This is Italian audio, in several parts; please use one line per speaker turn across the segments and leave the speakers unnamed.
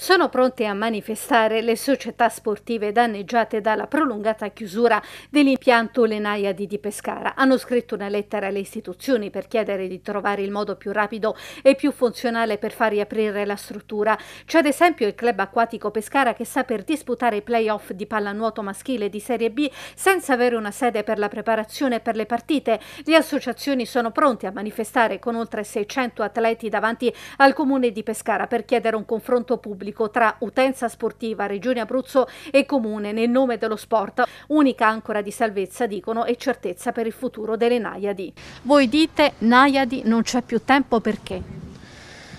sono pronte a manifestare le società sportive danneggiate dalla prolungata chiusura dell'impianto Lenaiadi di Pescara. Hanno scritto una lettera alle istituzioni per chiedere di trovare il modo più rapido e più funzionale per far riaprire la struttura. C'è ad esempio il club acquatico Pescara che sta per disputare i playoff di pallanuoto maschile di Serie B senza avere una sede per la preparazione per le partite. Le associazioni sono pronte a manifestare con oltre 600 atleti davanti al comune di Pescara per chiedere un confronto pubblico pubblico tra utenza sportiva, Regione Abruzzo e Comune nel nome dello sport, unica ancora di salvezza dicono e certezza per il futuro delle Naiadi. Voi dite Naiadi non c'è più tempo perché?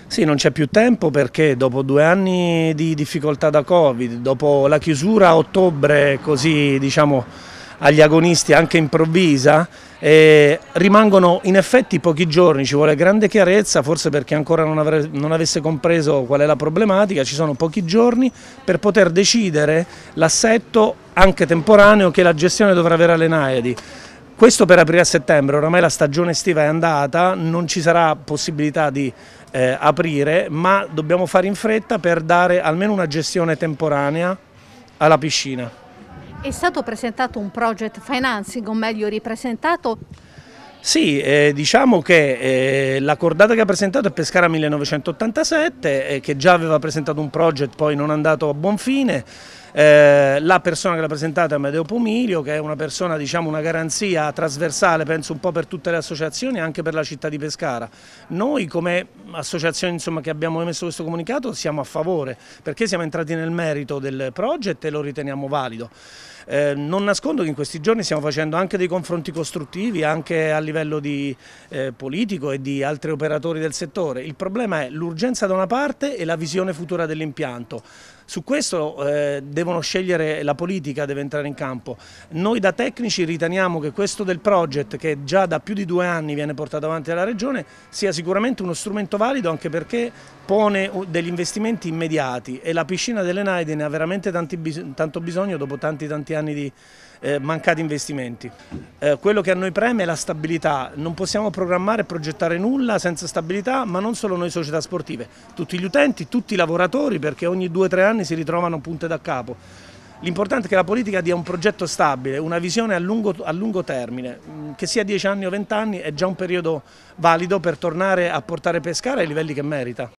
Sì, non c'è più tempo perché dopo due anni di difficoltà da Covid, dopo la chiusura a ottobre così diciamo agli agonisti anche improvvisa, eh, rimangono in effetti pochi giorni, ci vuole grande chiarezza, forse perché ancora non, avre, non, avesse compreso qual è la problematica, ci sono pochi giorni per poter decidere l'assetto anche temporaneo che la gestione dovrà avere alle Naedi. Questo per aprire a settembre, oramai la stagione estiva è andata, non ci sarà possibilità di eh, aprire, ma dobbiamo fare in fretta per dare almeno una gestione temporanea alla piscina.
È stato presentato un project financing, o meglio ripresentato
sì, eh, diciamo che eh, la cordata che ha presentato è Pescara 1987, eh, che già aveva presentato un project, poi non è andato a buon fine. Eh, la persona che l'ha presentata è Amedeo Pomiglio, che è una persona, diciamo, una garanzia trasversale, penso un po' per tutte le associazioni e anche per la città di Pescara. Noi come associazione insomma, che abbiamo emesso questo comunicato siamo a favore, perché siamo entrati nel merito del project e lo riteniamo valido. Eh, non nascondo che in questi giorni stiamo facendo anche dei confronti costruttivi, anche a livello di, eh, politico e di altri operatori del settore. Il problema è l'urgenza da una parte e la visione futura dell'impianto. Su questo eh, devono scegliere, la politica deve entrare in campo. Noi da tecnici riteniamo che questo del project, che già da più di due anni viene portato avanti dalla Regione, sia sicuramente uno strumento valido anche perché pone degli investimenti immediati e la piscina delle Naide ne ha veramente tanti, tanto bisogno dopo tanti tanti anni di eh, mancati investimenti. Eh, quello che a noi preme è la stabilità, non possiamo programmare e progettare nulla senza stabilità, ma non solo noi società sportive, tutti gli utenti, tutti i lavoratori perché ogni due o tre anni anni si ritrovano punte da capo. L'importante è che la politica dia un progetto stabile, una visione a lungo, a lungo termine, mm, che sia 10 anni o 20 anni è già un periodo valido per tornare a portare Pescara ai livelli che merita.